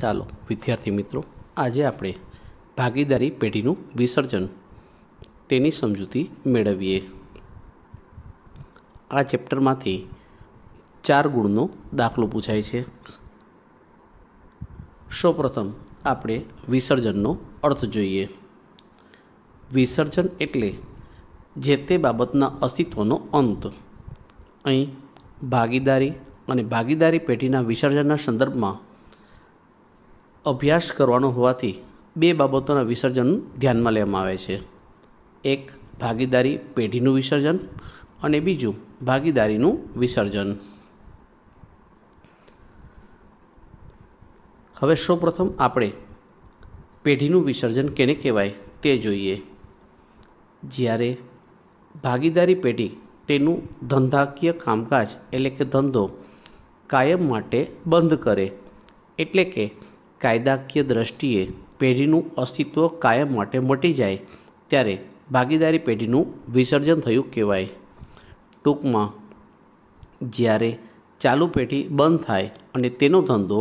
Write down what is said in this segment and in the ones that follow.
ચાલો વિદ્યાર્થી મિત્રો આજે આપણે ભાગીદારી પેઢીનું વિસર્જન તેની સમજૂતી મેળવીએ આ ચેપ્ટરમાંથી ચાર ગુણનો દાખલો પૂછાય છે સૌપ્રથમ આપણે વિસર્જનનો અર્થ જોઈએ વિસર્જન એટલે જે તે બાબતના અસ્તિત્વનો અંત અહીં ભાગીદારી અને ભાગીદારી પેઢીના વિસર્જનના સંદર્ભમાં અભ્યાસ કરવાનો હોવાથી બે બાબતોના વિસર્જન ધ્યાનમાં લેવામાં આવે છે એક ભાગીદારી પેઢીનું વિસર્જન અને બીજું ભાગીદારીનું વિસર્જન હવે સૌપ્રથમ આપણે પેઢીનું વિસર્જન કેને કહેવાય તે જોઈએ જ્યારે ભાગીદારી પેઢી તેનું ધંધાકીય કામકાજ એટલે કે ધંધો કાયમ માટે બંધ કરે એટલે કે કાયદાકીય દ્રષ્ટિએ પેઢીનું અસ્તિત્વ કાયમ માટે મટી જાય ત્યારે ભાગીદારી પેઢીનું વિસર્જન થયું કહેવાય ટૂંકમાં જ્યારે ચાલુ પેઢી બંધ થાય અને તેનો ધંધો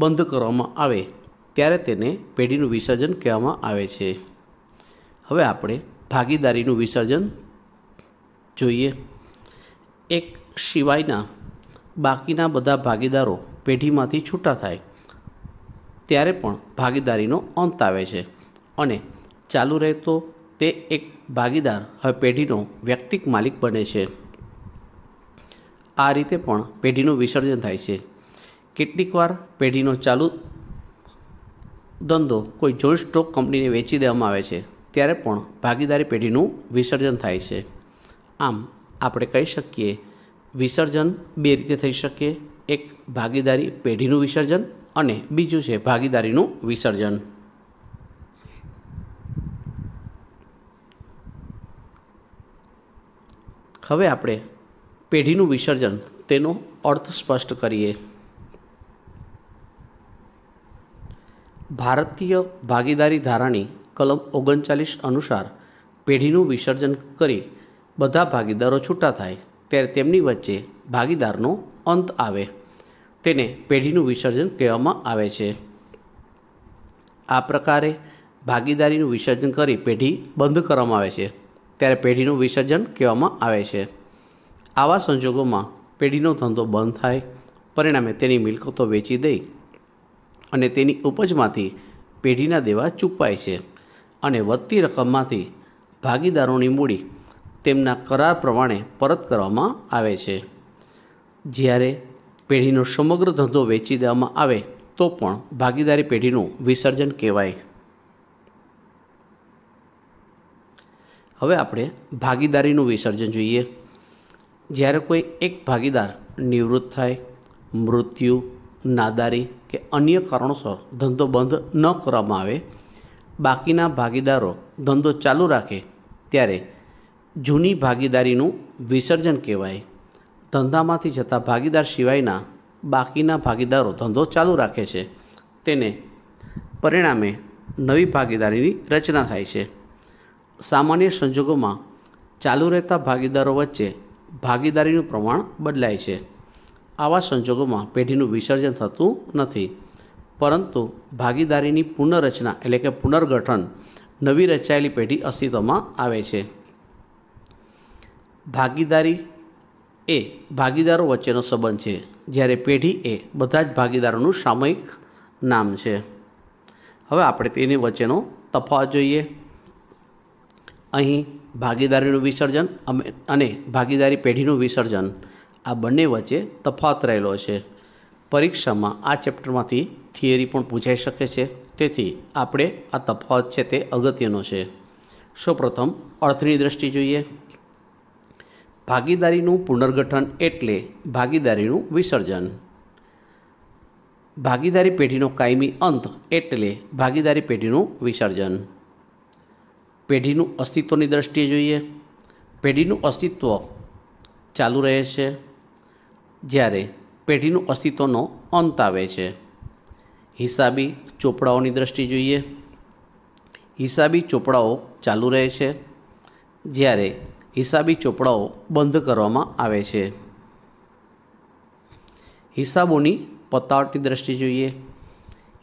બંધ કરવામાં આવે ત્યારે તેને પેઢીનું વિસર્જન કહેવામાં આવે છે હવે આપણે ભાગીદારીનું વિસર્જન જોઈએ એક સિવાયના બાકીના બધા ભાગીદારો પેઢીમાંથી છૂટા થાય ત્યારે પણ ભાગીદારીનો અંત આવે છે અને ચાલુ રહેતો તે એક ભાગીદાર હવે પેઢીનો વ્યક્તિક માલિક બને છે આ રીતે પણ પેઢીનું વિસર્જન થાય છે કેટલીકવાર પેઢીનો ચાલુ ધંધો કોઈ જોઈન્ટ સ્ટોક કંપનીને વેચી દેવામાં આવે છે ત્યારે પણ ભાગીદારી પેઢીનું વિસર્જન થાય છે આમ આપણે કહી શકીએ વિસર્જન બે રીતે થઈ શકે એક ભાગીદારી પેઢીનું વિસર્જન અને બીજું છે ભાગીદારીનું વિસર્જન હવે આપણે પેઢીનું વિસર્જન તેનો અર્થ સ્પષ્ટ કરીએ ભારતીય ભાગીદારી ધારાની કલમ ઓગણચાલીસ અનુસાર પેઢીનું વિસર્જન કરી બધા ભાગીદારો છૂટા થાય ત્યારે તેમની વચ્ચે ભાગીદારનો અંત આવે તેને પેઢીનું વિસર્જન કહેવામાં આવે છે આ પ્રકારે ભાગીદારીનું વિસર્જન કરી પેઢી બંધ કરવામાં આવે છે ત્યારે પેઢીનું વિસર્જન કહેવામાં આવે છે આવા સંજોગોમાં પેઢીનો ધંધો બંધ થાય પરિણામે તેની મિલકતો વેચી દઈ અને તેની ઉપજમાંથી પેઢીના દેવા ચૂકવાય છે અને વધતી રકમમાંથી ભાગીદારોની મૂડી તેમના કરાર પ્રમાણે પરત કરવામાં આવે છે જ્યારે પેઢીનો સમગ્ર ધંધો વેચી દેવામાં આવે તો પણ ભાગીદારી પેઢીનું વિસર્જન કહેવાય હવે આપણે ભાગીદારીનું વિસર્જન જોઈએ જ્યારે કોઈ એક ભાગીદાર નિવૃત્ત થાય મૃત્યુ નાદારી કે અન્ય કારણોસર ધંધો બંધ ન કરવામાં આવે બાકીના ભાગીદારો ધંધો ચાલુ રાખે ત્યારે જૂની ભાગીદારીનું વિસર્જન કહેવાય ધંધામાંથી જતા ભાગીદાર સિવાયના બાકીના ભાગીદારો ધંધો ચાલુ રાખે છે તેને પરિણામે નવી ભાગીદારીની રચના થાય છે સામાન્ય સંજોગોમાં ચાલુ રહેતા ભાગીદારો વચ્ચે ભાગીદારીનું પ્રમાણ બદલાય છે આવા સંજોગોમાં પેઢીનું વિસર્જન થતું નથી પરંતુ ભાગીદારીની પુનઃરચના એટલે કે પુનર્ગઠન નવી રચાયેલી પેઢી અસ્તિત્વમાં આવે છે ભાગીદારી એ ભાગીદારો વચ્ચેનો સંબંધ છે જ્યારે પેઢી એ બધા જ ભાગીદારોનું સામૂહિક નામ છે હવે આપણે તેની વચ્ચેનો તફાવત જોઈએ અહીં ભાગીદારીનું વિસર્જન અમે અને ભાગીદારી પેઢીનું વિસર્જન આ બંને વચ્ચે તફાવત રહેલો છે પરીક્ષામાં આ ચેપ્ટરમાંથી થિયરી પણ પૂછાઈ શકે છે તેથી આપણે આ તફાવત છે તે અગત્યનો છે સૌપ્રથમ અર્થની દ્રષ્ટિ જોઈએ ભાગીદારીનું પુનર્ગઠન એટલે ભાગીદારીનું વિસર્જન ભાગીદારી પેઢીનો કાયમી અંત એટલે ભાગીદારી પેઢીનું વિસર્જન પેઢીનું અસ્તિત્વની દ્રષ્ટિએ જોઈએ પેઢીનું અસ્તિત્વ ચાલુ રહે છે જ્યારે પેઢીનું અસ્તિત્વનો અંત આવે છે હિસાબી ચોપડાઓની દ્રષ્ટિ જોઈએ હિસાબી ચોપડાઓ ચાલુ રહે છે જ્યારે હિસાબી ચોપડાઓ બંધ કરવામાં આવે છે હિસાબોની પતાવટની દ્રષ્ટિ જોઈએ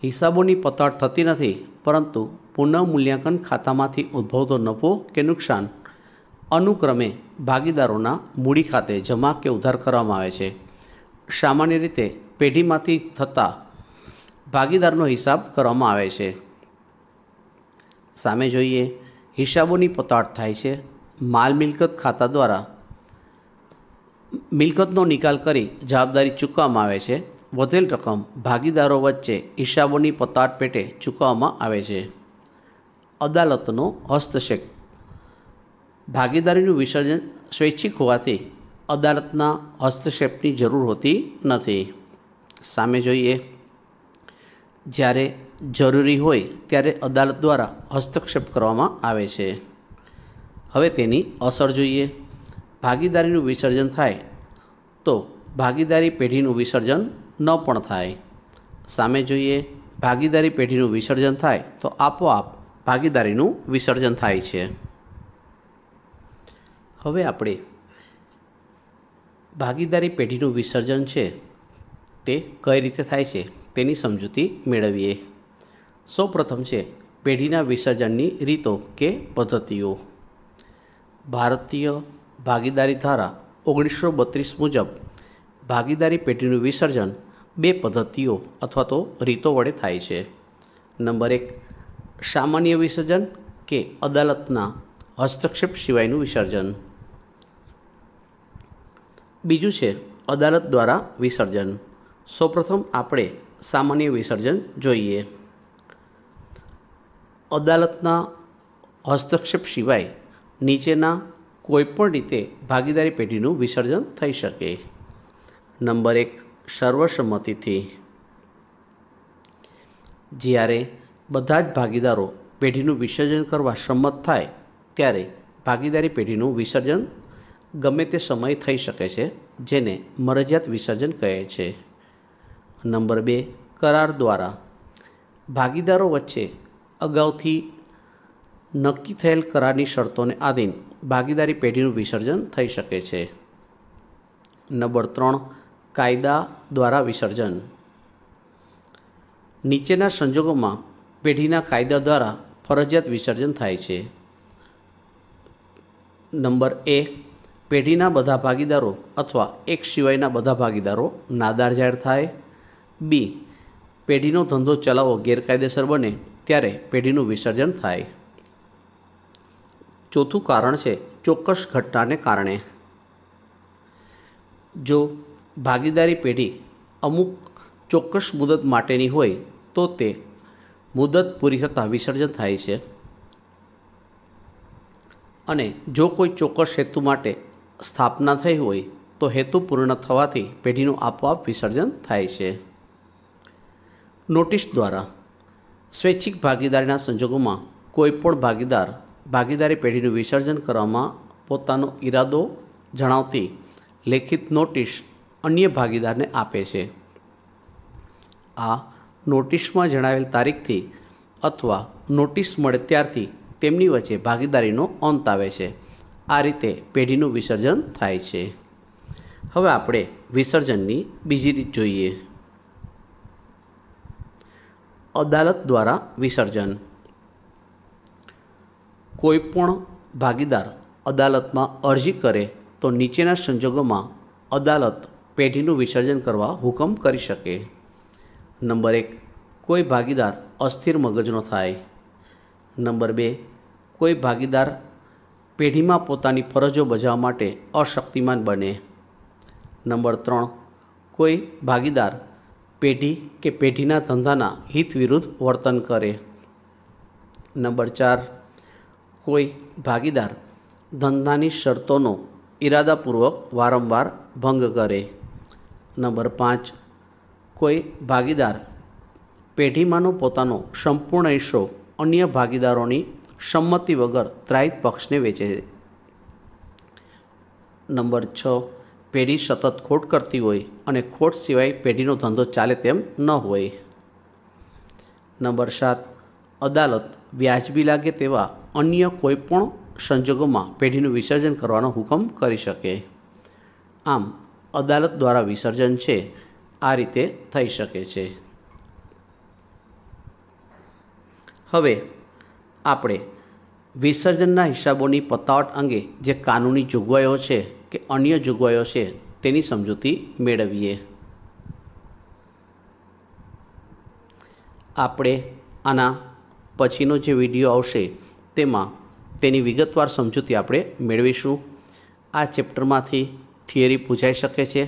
હિસાબોની પતાવટ થતી નથી પરંતુ પુનઃમૂલ્યાંકન ખાતામાંથી ઉદ્ભવતો નફો કે નુકસાન અનુક્રમે ભાગીદારોના મૂડી ખાતે જમા કે ઉધાર કરવામાં આવે છે સામાન્ય રીતે પેઢીમાંથી થતા ભાગીદારનો હિસાબ કરવામાં આવે છે સામે જોઈએ હિસાબોની પતાવટ થાય છે માલ મિલકત ખાતા દ્વારા મિલકતનો નિકાલ કરી જવાબદારી ચૂકવવામાં આવે છે વધેલ રકમ ભાગીદારો વચ્ચે હિસાબોની પતાટ પેટે ચૂકવવામાં આવે છે અદાલતનો હસ્તક્ષેપ ભાગીદારીનું વિસર્જન સ્વૈચ્છિક હોવાથી અદાલતના હસ્તક્ષેપની જરૂર હોતી નથી સામે જોઈએ જ્યારે જરૂરી હોય ત્યારે અદાલત દ્વારા હસ્તક્ષેપ કરવામાં આવે છે હવે તેની અસર જોઈએ ભાગીદારીનું વિસર્જન થાય તો ભાગીદારી પેઢીનું વિસર્જન ન પણ થાય સામે જોઈએ ભાગીદારી પેઢીનું વિસર્જન થાય તો આપોઆપ ભાગીદારીનું વિસર્જન થાય છે હવે આપણે ભાગીદારી પેઢીનું વિસર્જન છે તે કઈ રીતે થાય છે તેની સમજૂતી મેળવીએ સૌપ્રથમ છે પેઢીના વિસર્જનની રીતો કે પદ્ધતિઓ ભારતીય ભાગીદારી ધારા ઓગણીસો બત્રીસ મુજબ ભાગીદારી પેઢીનું વિસર્જન બે પદ્ધતિઓ અથવા તો રીતો વડે થાય છે નંબર એક સામાન્ય વિસર્જન કે અદાલતના હસ્તક્ષેપ સિવાયનું વિસર્જન બીજું છે અદાલત દ્વારા વિસર્જન સૌપ્રથમ આપણે સામાન્ય વિસર્જન જોઈએ અદાલતના હસ્તક્ષેપ સિવાય નીચેના કોઈપણ રીતે ભાગીદારી પેઢીનું વિસર્જન થઈ શકે નંબર એક સર્વસંમતિથી જ્યારે બધા જ ભાગીદારો પેઢીનું વિસર્જન કરવા સંમત થાય ત્યારે ભાગીદારી પેઢીનું વિસર્જન ગમે તે સમયે થઈ શકે છે જેને મરજિયાત વિસર્જન કહે છે નંબર બે કરાર દ્વારા ભાગીદારો વચ્ચે અગાઉથી નક્કી થયેલ કરારની શરતોને આધીન ભાગીદારી પેઢીનું વિસર્જન થઈ શકે છે નંબર ત્રણ કાયદા દ્વારા વિસર્જન નીચેના સંજોગોમાં પેઢીના કાયદા દ્વારા ફરજિયાત વિસર્જન થાય છે નંબર એ પેઢીના બધા ભાગીદારો અથવા એક સિવાયના બધા ભાગીદારો નાદાર જાહેર થાય બી પેઢીનો ધંધો ચલાવવો ગેરકાયદેસર બને ત્યારે પેઢીનું વિસર્જન થાય ચોથું કારણ છે ચોક્કસ ઘટનાને કારણે જો ભાગીદારી પેઢી અમુક ચોક્કસ મુદત માટેની હોય તો તે મુદત પૂરી થતાં વિસર્જન થાય છે અને જો કોઈ ચોક્કસ હેતુ માટે સ્થાપના થઈ હોય તો હેતુ પૂર્ણ થવાથી પેઢીનું આપોઆપ વિસર્જન થાય છે નોટિસ દ્વારા સ્વૈચ્છિક ભાગીદારીના સંજોગોમાં કોઈ પણ ભાગીદાર ભાગીદારી પેઢીનું વિસર્જન કરવામાં પોતાનો ઈરાદો જણાવતી લેખિત નોટિસ અન્ય ભાગીદારને આપે છે આ નોટિસમાં જણાવેલ તારીખથી અથવા નોટિસ મળે ત્યારથી તેમની વચ્ચે ભાગીદારીનો અંત આવે છે આ રીતે પેઢીનું વિસર્જન થાય છે હવે આપણે વિસર્જનની બીજી રીત જોઈએ અદાલત દ્વારા વિસર્જન કોઈ પણ ભાગીદાર અદાલતમાં અરજી કરે તો નીચેના સંજોગોમાં અદાલત પેઢીનું વિસર્જન કરવા હુકમ કરી શકે નંબર એક કોઈ ભાગીદાર અસ્થિર મગજનો થાય નંબર બે કોઈ ભાગીદાર પેઢીમાં પોતાની ફરજો બજાવવા માટે અશક્તિમાન બને નંબર ત્રણ કોઈ ભાગીદાર પેઢી કે પેઢીના ધંધાના હિત વિરુદ્ધ વર્તન કરે નંબર ચાર કોઈ ભાગીદાર ધંધાની શરતોનો ઇરાદાપૂર્વક વારંવાર ભંગ કરે નંબર પાંચ કોઈ ભાગીદાર પેઢીમાંનો પોતાનો સંપૂર્ણ હિસ્સો અન્ય ભાગીદારોની સંમતિ વગર ત્રાહિત પક્ષને વેચે નંબર છ પેઢી સતત ખોટ કરતી હોય અને ખોટ સિવાય પેઢીનો ધંધો ચાલે તેમ ન હોય નંબર સાત અદાલત વ્યાજબી લાગે તેવા અન્ય કોઈપણ સંજોગોમાં પેઢીનું વિસર્જન કરવાનો હુકમ કરી શકે આમ અદાલત દ્વારા વિસર્જન છે આ રીતે થઈ શકે છે હવે આપણે વિસર્જનના હિસાબોની પતાવટ અંગે જે કાનૂની જોગવાઈઓ છે કે અન્ય જોગવાઈઓ છે તેની સમજૂતી મેળવીએ આપણે આના પછીનો જે વિડીયો આવશે તેમાં તેની વિગતવાર સમજૂતી આપણે મેળવીશું આ ચેપ્ટરમાંથી થિયરી પૂછાઈ શકે છે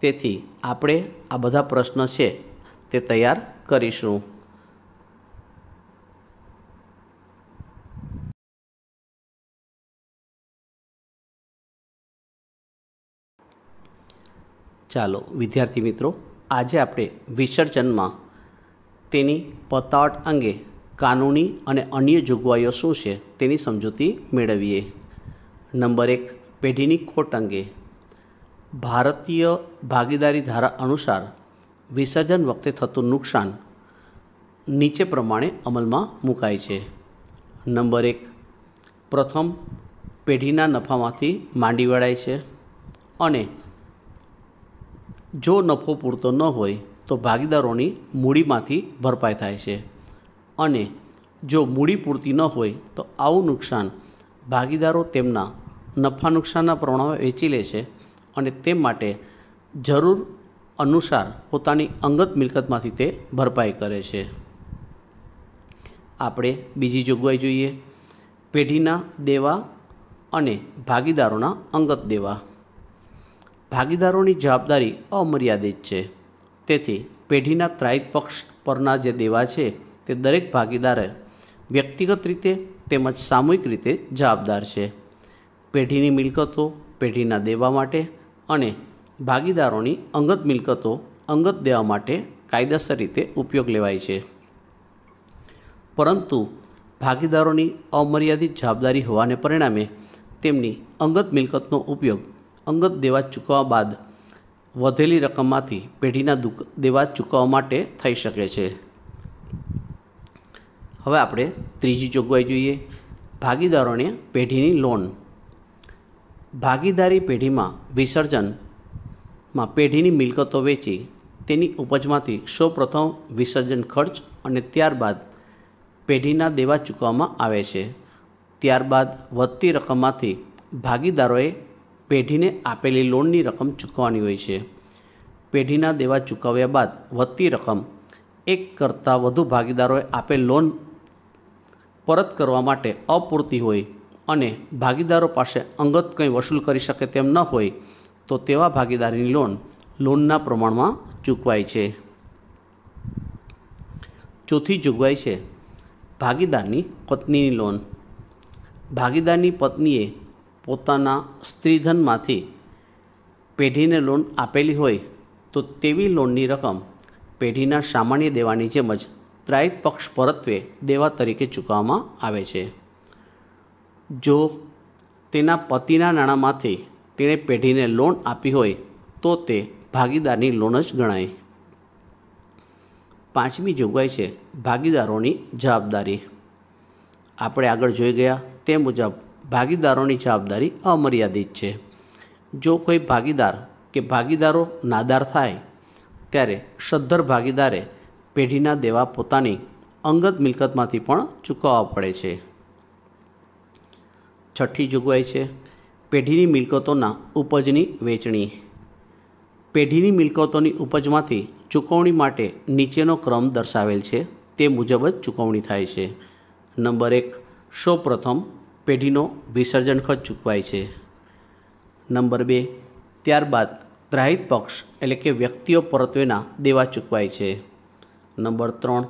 તેથી આપણે આ બધા પ્રશ્ન છે તે તૈયાર કરીશું ચાલો વિદ્યાર્થી મિત્રો આજે આપણે વિસર્જનમાં તેની પતાવટ અંગે કાનૂની અને અન્ય જોગવાઈઓ શું છે તેની સમજૂતી મેળવીએ નંબર એક પેઢીની ખોટ અંગે ભારતીય ભાગીદારી ધારા અનુસાર વિસર્જન વખતે થતું નુકસાન નીચે પ્રમાણે અમલમાં મુકાય છે નંબર એક પ્રથમ પેઢીના નફામાંથી માંડી વળાય છે અને જો નફો પૂરતો ન હોય તો ભાગીદારોની મૂડીમાંથી ભરપાઈ થાય છે અને જો મૂડી પૂરતી ન હોય તો આવું નુકસાન ભાગીદારો તેમના નફા નુકસાનના પ્રમાણમાં વેચી લે છે અને તે માટે જરૂર અનુસાર પોતાની અંગત મિલકતમાંથી તે ભરપાઈ કરે છે આપણે બીજી જોગવાઈ જોઈએ પેઢીના દેવા અને ભાગીદારોના અંગત દેવા ભાગીદારોની જવાબદારી અમર્યાદિત છે તેથી પેઢીના ત્રાહિત પક્ષ પરના જે દેવા છે તે દરેક ભાગીદારે વ્યક્તિગત રીતે તેમજ સામૂહિક રીતે જવાબદાર છે પેઢીની મિલકતો પેઢીના દેવા માટે અને ભાગીદારોની અંગત મિલકતો અંગત દેવા માટે કાયદેસર રીતે ઉપયોગ લેવાય છે પરંતુ ભાગીદારોની અમર્યાદિત જવાબદારી હોવાને પરિણામે તેમની અંગત મિલકતનો ઉપયોગ અંગત દેવા ચૂકવવા બાદ વધેલી રકમમાંથી પેઢીના દેવા ચૂકવવા માટે થઈ શકે છે હવે આપણે ત્રીજી જોગવાઈ જોઈએ ભાગીદારોને પેઢીની લોન ભાગીદારી પેઢીમાં વિસર્જનમાં પેઢીની મિલકતો વેચી તેની ઉપજમાંથી સૌપ્રથમ વિસર્જન ખર્ચ અને ત્યારબાદ પેઢીના દેવા ચૂકવવામાં આવે છે ત્યારબાદ વધતી રકમમાંથી ભાગીદારોએ પેઢીને આપેલી લોનની રકમ ચૂકવવાની હોય છે પેઢીના દેવા ચૂકવ્યા બાદ વધતી રકમ એક કરતાં વધુ ભાગીદારોએ આપેલ લોન પરત કરવા માટે અપૂરતી હોય અને ભાગીદારો પાસે અંગત કંઈ વસૂલ કરી શકે તેમ ન હોય તો તેવા ભાગીદારીની લોન લોનના પ્રમાણમાં ચૂકવાય છે ચોથી જોગવાઈ છે ભાગીદારની પત્નીની લોન ભાગીદારની પત્નીએ પોતાના સ્ત્રીધનમાંથી પેઢીને લોન આપેલી હોય તો તેવી લોનની રકમ પેઢીના સામાન્ય દેવાની જેમ જ ત્રાહિત પક્ષ પરત્વે દેવા તરીકે ચૂકવવામાં આવે છે જો તેના પતિના નાણાંમાંથી તેણે પેઢીને લોન આપી હોય તો તે ભાગીદારની લોન જ ગણાય પાંચમી જોગવાઈ છે ભાગીદારોની જવાબદારી આપણે આગળ જોઈ ગયા તે મુજબ ભાગીદારોની જવાબદારી અમર્યાદિત છે જો કોઈ ભાગીદાર કે ભાગીદારો નાદાર થાય ત્યારે સદ્ધર ભાગીદારે પેઢીના દેવા પોતાની અંગત મિલકતમાંથી પણ ચૂકવવા પડે છે છઠ્ઠી જોગવાઈ છે પેઢીની મિલકતોના ઉપજની વેચણી પેઢીની મિલકતોની ઉપજમાંથી ચૂકવણી માટે નીચેનો ક્રમ દર્શાવેલ છે તે મુજબ જ ચૂકવણી થાય છે નંબર એક સૌપ્રથમ પેઢીનો વિસર્જન ખર્ચ ચૂકવાય છે નંબર બે ત્યારબાદ ત્રાહિત પક્ષ એટલે કે વ્યક્તિઓ પરત્વેના દેવા ચૂકવાય છે નંબર ત્રણ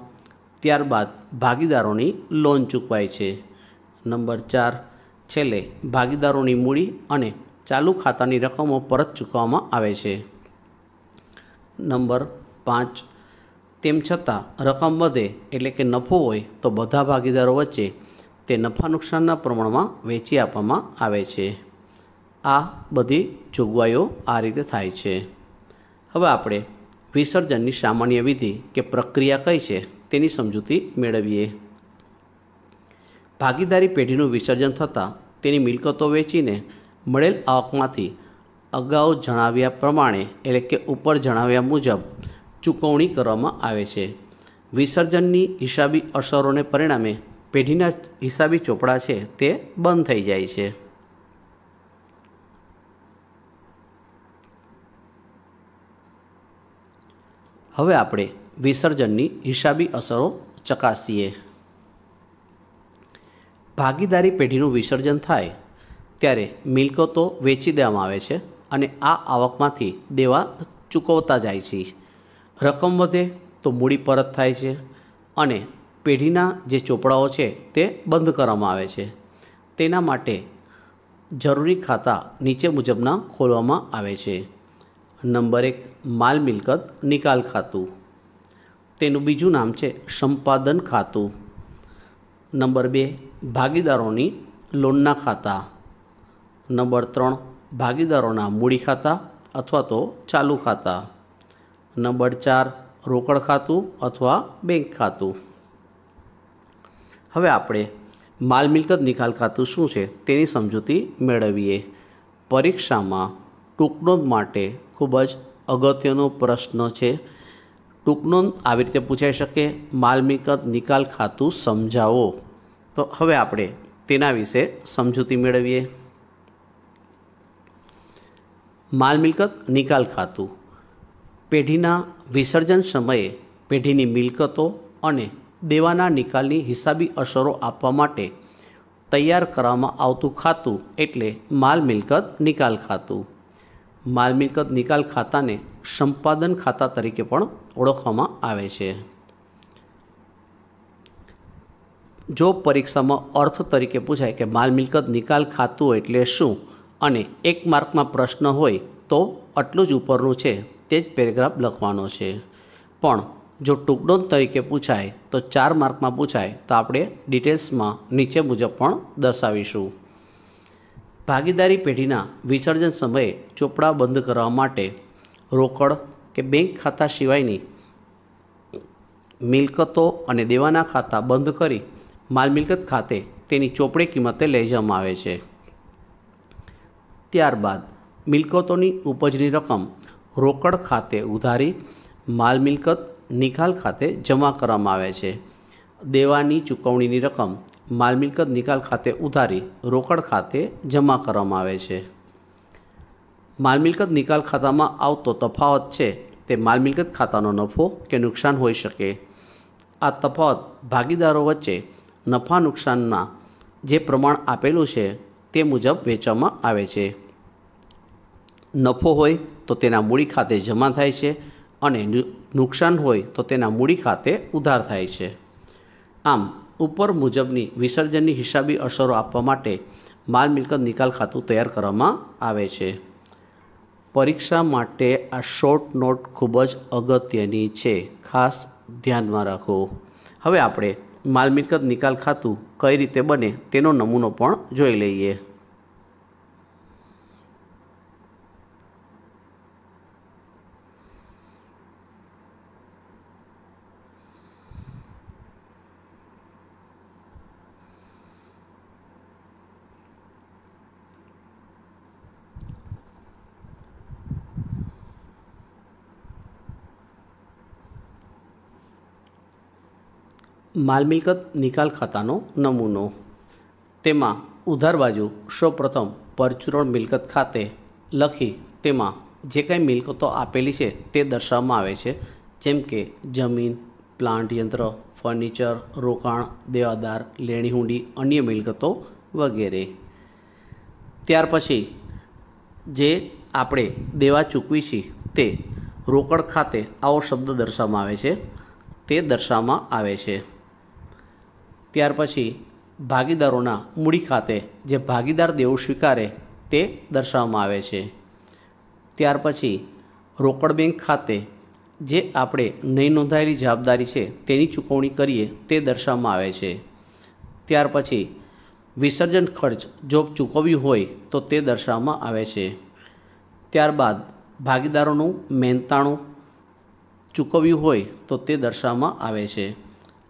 ત્યારબાદ ભાગીદારોની લોન ચૂકવાય છે નંબર ચાર છેલ્લે ભાગીદારોની મૂડી અને ચાલુ ખાતાની રકમો પરત ચૂકવવામાં આવે છે નંબર પાંચ તેમ છતાં રકમ વધે એટલે કે નફો હોય તો બધા ભાગીદારો વચ્ચે તે નફા નુકસાનના પ્રમાણમાં વેચી આપવામાં આવે છે આ બધી જોગવાઈઓ આ રીતે થાય છે હવે આપણે વિસર્જનની સામાન્ય વિધિ કે પ્રક્રિયા કઈ છે તેની સમજૂતી મેળવીએ ભાગીદારી પેઢીનું વિસર્જન થતાં તેની મિલકતો વેચીને મળેલ આવકમાંથી અગાઉ જણાવ્યા પ્રમાણે એટલે કે ઉપર જણાવ્યા મુજબ ચૂકવણી કરવામાં આવે છે વિસર્જનની હિસાબી અસરોને પરિણામે પેઢીના હિસાબી ચોપડા છે તે બંધ થઈ જાય છે હવે આપણે વિસર્જનની હિસાબી અસરો ચકાસીએ ભાગીદારી પેઢીનું વિસર્જન થાય ત્યારે મિલકતો વેચી દેવામાં આવે છે અને આ આવકમાંથી દેવા ચૂકવતા જાય છે રકમ વધે તો મૂડી પરત થાય છે અને પેઢીના જે ચોપડાઓ છે તે બંધ કરવામાં આવે છે તેના માટે જરૂરી ખાતા નીચે મુજબના ખોલવામાં આવે છે નંબર એક માલ મિલકત નિકાલ ખાતું તેનું બીજું નામ છે સંપાદન ખાતું નંબર બે ભાગીદારોની લોનના ખાતા નંબર ત્રણ ભાગીદારોના મૂડી ખાતા અથવા તો ચાલુ ખાતા નંબર ચાર રોકડ ખાતું અથવા બેંક ખાતું હવે આપણે માલ મિલકત નિકાલ ખાતું શું છે તેની સમજૂતી મેળવીએ પરીક્ષામાં ટૂંકનો માટે ખૂબ જ અગત્યનો પ્રશ્ન છે ટૂંકનો આવી રીતે પૂછાઈ શકે માલ મિલકત નિકાલ ખાતું સમજાવો તો હવે આપણે તેના વિશે સમજૂતી મેળવીએ માલ મિલકત નિકાલ ખાતું પેઢીના વિસર્જન સમયે પેઢીની મિલકતો અને દેવાના નિકાલની હિસાબી અસરો આપવા માટે તૈયાર કરવામાં આવતું ખાતું એટલે માલ મિલકત નિકાલ ખાતું માલ મિલકત નિકાલ ખાતાને સંપાદન ખાતા તરીકે પણ ઓળખવામાં આવે છે જો પરીક્ષામાં અર્થ તરીકે પૂછાય કે માલ મિલકત નિકાલ ખાતું એટલે શું અને એક માર્કમાં પ્રશ્ન હોય તો આટલું જ ઉપરનું છે તે જ પેરેગ્રાફ લખવાનો છે પણ જો ટૂંકડોન તરીકે પૂછાય તો ચાર માર્કમાં પૂછાય તો આપણે ડિટેલ્સમાં નીચે મુજબ પણ દર્શાવીશું ભાગીદારી પેઢીના વિસર્જન સમયે ચોપડા બંધ કરવા માટે રોકડ કે બેંક ખાતા સિવાયની મિલકતો અને દેવાના ખાતા બંધ કરી માલ મિલકત ખાતે તેની ચોપડી કિંમતે લઈ જવામાં આવે છે ત્યારબાદ મિલકતોની ઉપજની રકમ રોકડ ખાતે ઉધારી માલ મિલકત નિકાલ ખાતે જમા કરવામાં આવે છે દેવાની ચૂકવણીની રકમ માલ મિલકત નિકાલ ખાતે ઉધારી રોકડ ખાતે જમા કરવામાં આવે છે માલ મિલકત નિકાલ ખાતામાં આવતો તફાવત છે તે માલ મિલકત ખાતાનો નફો કે નુકસાન હોઈ શકે આ તફાવત ભાગીદારો વચ્ચે નફા નુકસાનના જે પ્રમાણ આપેલું છે તે મુજબ વેચવામાં આવે છે નફો હોય તો તેના મૂડી ખાતે જમા થાય છે અને નુકસાન હોય તો તેના મૂડી ખાતે ઉધાર થાય છે આમ ઉપર મુજબની વિસર્જનની હિસાબી અસરો આપવા માટે માલ મિલકત નિકાલ ખાતું તૈયાર કરવામાં આવે છે પરીક્ષા માટે આ શોર્ટ નોટ ખૂબ જ અગત્યની છે ખાસ ધ્યાનમાં રાખો હવે આપણે માલ મિલકત નિકાલ ખાતું કઈ રીતે બને તેનો નમૂનો પણ જોઈ લઈએ માલ મિલકત નિકાલ ખાતાનો નમૂનો તેમાં ઉધાર બાજુ સૌપ્રથમ પરચુરણ મિલકત ખાતે લખી તેમાં જે કાંઈ મિલકતો આપેલી છે તે દર્શાવવામાં આવે છે જેમ કે જમીન પ્લાન્ટ યંત્ર ફર્નિચર રોકાણ દેવાદાર લેણી હુંડી અન્ય મિલકતો વગેરે ત્યાર પછી જે આપણે દેવા ચૂકવી છીએ તે રોકડ ખાતે આવો શબ્દ દર્શાવવામાં આવે છે તે દર્શાવવામાં આવે છે ત્યાર પછી ભાગીદારોના મૂડી ખાતે જે ભાગીદાર દેવું સ્વીકારે તે દર્શાવવામાં આવે છે ત્યાર પછી રોકડ બેંક ખાતે જે આપણે નહીં નોંધાયેલી જવાબદારી છે તેની ચૂકવણી કરીએ તે દર્શાવવામાં આવે છે ત્યાર પછી વિસર્જન ખર્ચ જો ચૂકવ્યું હોય તો તે દર્શાવવામાં આવે છે ત્યારબાદ ભાગીદારોનું મહેનતાણું ચૂકવ્યું હોય તો તે દર્શાવવામાં આવે છે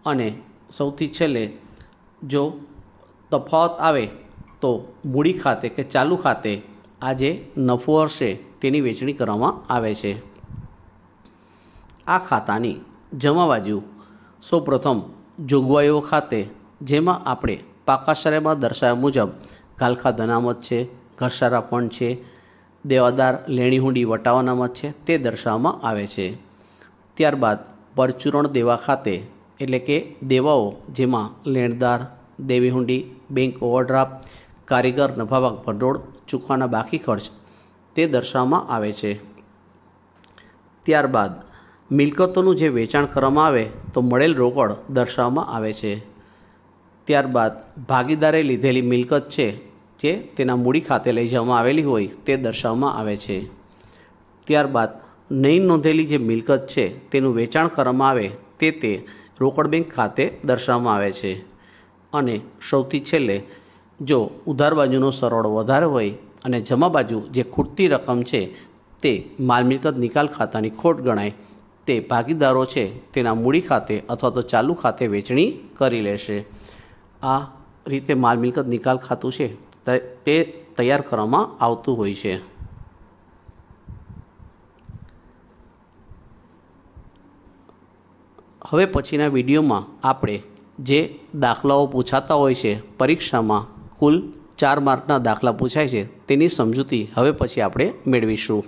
અને સૌથી છેલ્લે જો તફાવત આવે તો મૂડી ખાતે કે ચાલુ ખાતે આજે નફો હશે તેની વેચણી કરવામાં આવે છે આ ખાતાની જમા બાજુ સૌપ્રથમ જોગવાઈઓ ખાતે જેમાં આપણે પાકાશ્રયમાં દર્શાવ્યા મુજબ ગાલખા અનામત છે ઘસારા પણ છે દેવાદાર લેણી હુંડી અનામત છે તે દર્શાવવામાં આવે છે ત્યારબાદ પરચુરણ દેવા ખાતે એટલે કે દેવાઓ જેમાં લેણદાર દેવી હુંડી બેંક ઓવરડ્રાફ્ટ કારીગર નફાભાગ ભંડોળ ચૂકવાના બાકી ખર્ચ તે દર્શાવવામાં આવે છે ત્યારબાદ મિલકતોનું જે વેચાણ કરવામાં આવે તો મળેલ રોકડ દર્શાવવામાં આવે છે ત્યારબાદ ભાગીદારે લીધેલી મિલકત છે જે તેના મૂડી ખાતે લઈ જવામાં આવેલી હોય તે દર્શાવવામાં આવે છે ત્યારબાદ નહીં નોંધેલી જે મિલકત છે તેનું વેચાણ કરવામાં આવે તે તે રોકડ બેંક ખાતે દર્શાવવામાં આવે છે અને સૌથી છેલ્લે જો ઉધાર બાજુનો સરળ વધારે હોય અને જમા બાજુ જે ખૂટતી રકમ છે તે માલ મિલકત નિકાલ ખાતાની ખોટ ગણાય તે ભાગીદારો છે તેના મૂડી ખાતે અથવા તો ચાલુ ખાતે વેચણી કરી લેશે આ રીતે માલ મિલકત નિકાલ ખાતું છે તે તૈયાર કરવામાં આવતું હોય છે હવે પછીના વિડીયોમાં આપણે જે દાખલાઓ પૂછાતા હોય છે પરીક્ષામાં કુલ ચાર માર્કના દાખલા પૂછાય છે તેની સમજૂતી હવે પછી આપણે મેળવીશું